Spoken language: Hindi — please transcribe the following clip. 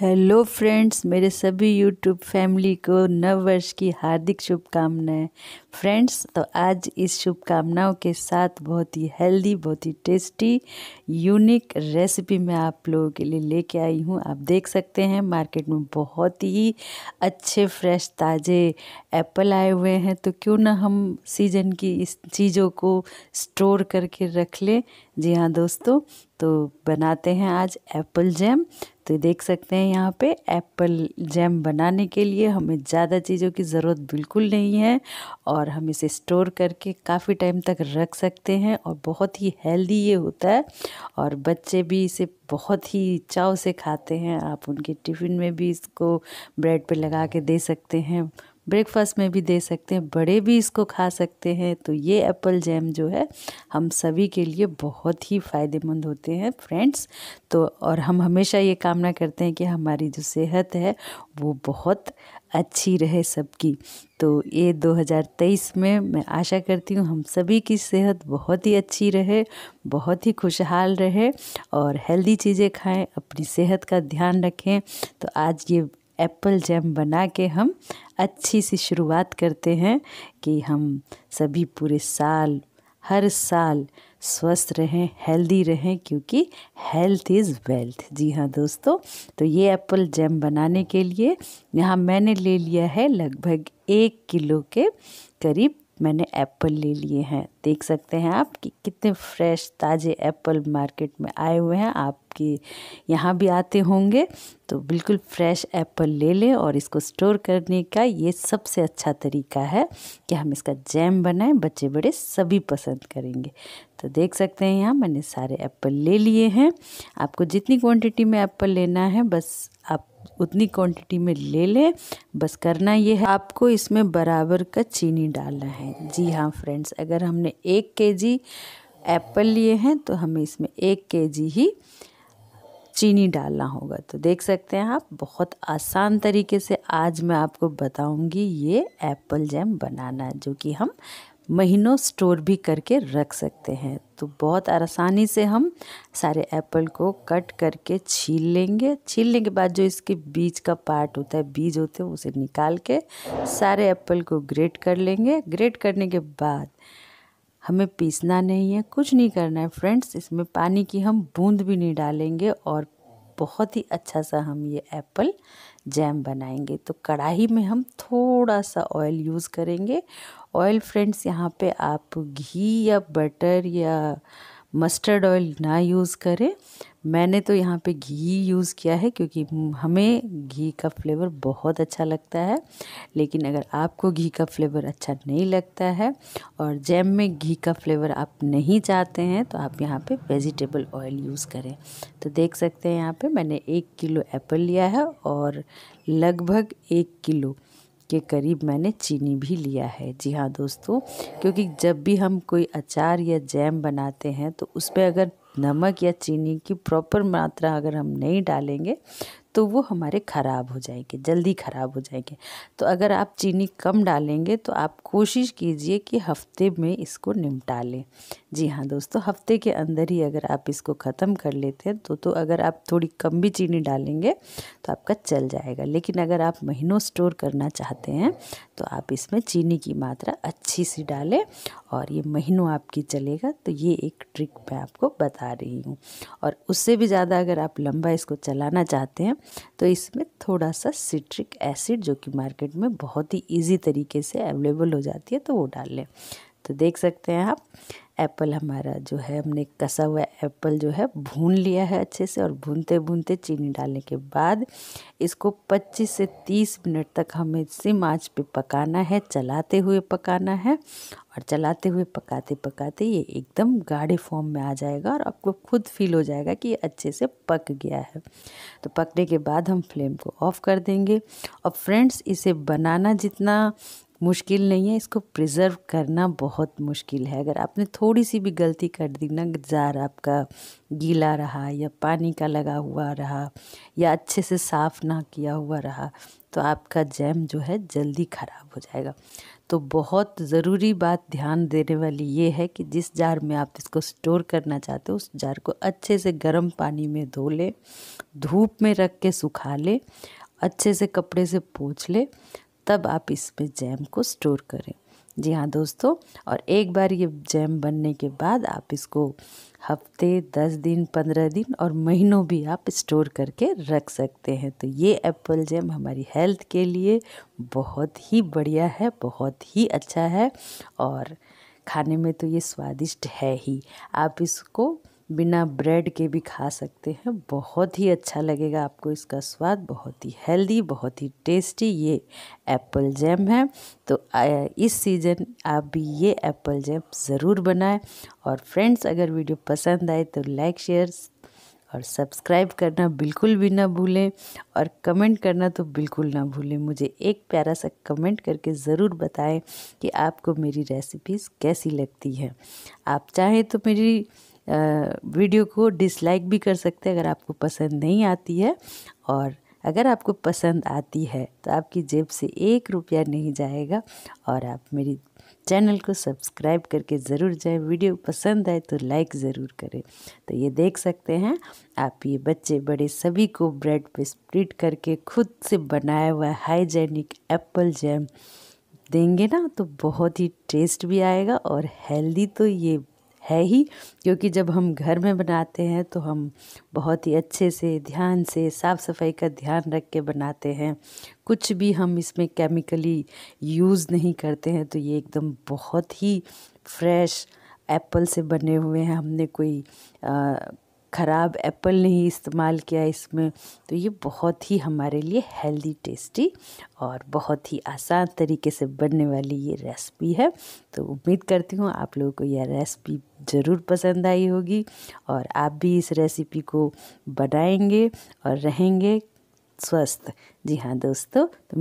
हेलो फ्रेंड्स मेरे सभी यूट्यूब फैमिली को नव वर्ष की हार्दिक शुभकामनाएं फ्रेंड्स तो आज इस शुभकामनाओं के साथ बहुत ही हेल्दी बहुत ही टेस्टी यूनिक रेसिपी मैं आप लोगों के लिए लेके आई हूँ आप देख सकते हैं मार्केट में बहुत ही अच्छे फ्रेश ताज़े एप्पल आए हुए हैं तो क्यों ना हम सीजन की इस चीज़ों को स्टोर करके रख लें जी हाँ दोस्तों तो बनाते हैं आज एप्पल जैम तो देख सकते हैं यहाँ पे एप्पल जैम बनाने के लिए हमें ज़्यादा चीज़ों की ज़रूरत बिल्कुल नहीं है और हम इसे स्टोर करके काफ़ी टाइम तक रख सकते हैं और बहुत ही हेल्दी ये होता है और बच्चे भी इसे बहुत ही चाव से खाते हैं आप उनके टिफ़िन में भी इसको ब्रेड पे लगा के दे सकते हैं ब्रेकफास्ट में भी दे सकते हैं बड़े भी इसको खा सकते हैं तो ये एप्पल जैम जो है हम सभी के लिए बहुत ही फ़ायदेमंद होते हैं फ्रेंड्स तो और हम हमेशा ये कामना करते हैं कि हमारी जो सेहत है वो बहुत अच्छी रहे सबकी तो ये 2023 में मैं आशा करती हूँ हम सभी की सेहत बहुत ही अच्छी रहे बहुत ही खुशहाल रहे और हेल्दी चीज़ें खाएं अपनी सेहत का ध्यान रखें तो आज ये एप्पल जैम बना के हम अच्छी सी शुरुआत करते हैं कि हम सभी पूरे साल हर साल स्वस्थ रहें हेल्दी रहें क्योंकि हेल्थ इज़ वेल्थ जी हाँ दोस्तों तो ये एप्पल जैम बनाने के लिए यहाँ मैंने ले लिया है लगभग एक किलो के करीब मैंने एप्पल ले लिए हैं देख सकते हैं आप कि कितने फ्रेश ताज़े एप्पल मार्केट में आए हुए हैं आपके यहाँ भी आते होंगे तो बिल्कुल फ्रेश एप्पल ले लें और इसको स्टोर करने का ये सबसे अच्छा तरीका है कि हम इसका जैम बनाएं बच्चे बड़े सभी पसंद करेंगे तो देख सकते हैं यहाँ मैंने सारे एप्पल ले लिए हैं आपको जितनी क्वान्टिटी में एप्पल लेना है बस आप उतनी क्वांटिटी में ले लें बस करना ये है आपको इसमें बराबर का चीनी डालना है जी हाँ फ्रेंड्स अगर हमने एक केजी एप्पल लिए हैं तो हमें इसमें एक केजी ही चीनी डालना होगा तो देख सकते हैं आप बहुत आसान तरीके से आज मैं आपको बताऊंगी ये एप्पल जैम बनाना जो कि हम महीनों स्टोर भी करके रख सकते हैं तो बहुत आसानी से हम सारे एप्पल को कट करके छील लेंगे छीलने के बाद जो इसके बीज का पार्ट होता है बीज होते हैं उसे निकाल के सारे एप्पल को ग्रेट कर लेंगे ग्रेट करने के बाद हमें पीसना नहीं है कुछ नहीं करना है फ्रेंड्स इसमें पानी की हम बूंद भी नहीं डालेंगे और बहुत ही अच्छा सा हम ये एप्पल जैम बनाएंगे तो कढ़ाई में हम थोड़ा सा ऑयल यूज़ करेंगे ऑयल फ्रेंड्स यहाँ पे आप घी या बटर या मस्टर्ड ऑयल ना यूज़ करें मैंने तो यहाँ पे घी यूज़ किया है क्योंकि हमें घी का फ्लेवर बहुत अच्छा लगता है लेकिन अगर आपको घी का फ्लेवर अच्छा नहीं लगता है और जैम में घी का फ्लेवर आप नहीं चाहते हैं तो आप यहाँ पे वेजिटेबल ऑयल यूज़ करें तो देख सकते हैं यहाँ पे मैंने एक किलो एप्पल लिया है और लगभग एक किलो के करीब मैंने चीनी भी लिया है जी हाँ दोस्तों क्योंकि जब भी हम कोई अचार या जैम बनाते हैं तो उस पर अगर नमक या चीनी की प्रॉपर मात्रा अगर हम नहीं डालेंगे तो वो हमारे ख़राब हो जाएंगे जल्दी ख़राब हो जाएंगे तो अगर आप चीनी कम डालेंगे तो आप कोशिश कीजिए कि हफ्ते में इसको निपटा लें जी हाँ दोस्तों हफ्ते के अंदर ही अगर आप इसको ख़त्म कर लेते हैं तो तो अगर आप थोड़ी कम भी चीनी डालेंगे तो आपका चल जाएगा लेकिन अगर आप महीनों स्टोर करना चाहते हैं तो आप इसमें चीनी की मात्रा अच्छी सी डालें और ये महीनों आपकी चलेगा तो ये एक ट्रिक मैं आपको बता रही हूँ और उससे भी ज़्यादा अगर आप लंबा इसको चलाना चाहते हैं तो इसमें थोड़ा सा सिट्रिक एसिड जो कि मार्केट में बहुत ही ईजी तरीके से अवेलेबल हो जाती है तो वो डाल लें तो देख सकते हैं आप एप्पल हमारा जो है हमने कसा हुआ एप्पल जो है भून लिया है अच्छे से और भूनते भूनते चीनी डालने के बाद इसको 25 से 30 मिनट तक हमें सिम आँच पे पकाना है चलाते हुए पकाना है और चलाते हुए पकाते पकाते ये एकदम गाढ़े फॉर्म में आ जाएगा और आपको खुद फील हो जाएगा कि ये अच्छे से पक गया है तो पकने के बाद हम फ्लेम को ऑफ़ कर देंगे और फ्रेंड्स इसे बनाना जितना मुश्किल नहीं है इसको प्रिजर्व करना बहुत मुश्किल है अगर आपने थोड़ी सी भी गलती कर दी ना जार आपका गीला रहा या पानी का लगा हुआ रहा या अच्छे से साफ़ ना किया हुआ रहा तो आपका जैम जो है जल्दी ख़राब हो जाएगा तो बहुत ज़रूरी बात ध्यान देने वाली ये है कि जिस जार में आप इसको स्टोर करना चाहते हो उस जार को अच्छे से गर्म पानी में धो ले धूप में रख के सुखा ले अच्छे से कपड़े से पोछ ले तब आप इसमें जैम को स्टोर करें जी हाँ दोस्तों और एक बार ये जैम बनने के बाद आप इसको हफ्ते दस दिन पंद्रह दिन और महीनों भी आप स्टोर करके रख सकते हैं तो ये एप्पल जैम हमारी हेल्थ के लिए बहुत ही बढ़िया है बहुत ही अच्छा है और खाने में तो ये स्वादिष्ट है ही आप इसको बिना ब्रेड के भी खा सकते हैं बहुत ही अच्छा लगेगा आपको इसका स्वाद बहुत ही हेल्दी बहुत ही टेस्टी ये एप्पल जैम है तो इस सीज़न आप भी ये एप्पल जैम ज़रूर बनाएं और फ्रेंड्स अगर वीडियो पसंद आए तो लाइक शेयर और सब्सक्राइब करना बिल्कुल भी ना भूलें और कमेंट करना तो बिल्कुल ना भूलें मुझे एक प्यारा सा कमेंट करके ज़रूर बताएं कि आपको मेरी रेसिपीज़ कैसी लगती है आप चाहें तो मेरी वीडियो को डिसलाइक भी कर सकते हैं अगर आपको पसंद नहीं आती है और अगर आपको पसंद आती है तो आपकी जेब से एक रुपया नहीं जाएगा और आप मेरी चैनल को सब्सक्राइब करके ज़रूर जाए वीडियो पसंद आए तो लाइक ज़रूर करें तो ये देख सकते हैं आप ये बच्चे बड़े सभी को ब्रेड पे स्प्रिट करके खुद से बनाया हुआ हाइजेनिक एप्पल जैम देंगे ना तो बहुत ही टेस्ट भी आएगा और हेल्दी तो ये है ही क्योंकि जब हम घर में बनाते हैं तो हम बहुत ही अच्छे से ध्यान से साफ़ सफाई का ध्यान रख के बनाते हैं कुछ भी हम इसमें केमिकली यूज़ नहीं करते हैं तो ये एकदम बहुत ही फ्रेश एप्पल से बने हुए हैं हमने कोई आ, ख़राब एप्पल नहीं इस्तेमाल किया इसमें तो ये बहुत ही हमारे लिए हेल्दी टेस्टी और बहुत ही आसान तरीके से बनने वाली ये रेसिपी है तो उम्मीद करती हूँ आप लोगों को यह रेसिपी ज़रूर पसंद आई होगी और आप भी इस रेसिपी को बनाएंगे और रहेंगे स्वस्थ जी हाँ दोस्तों तो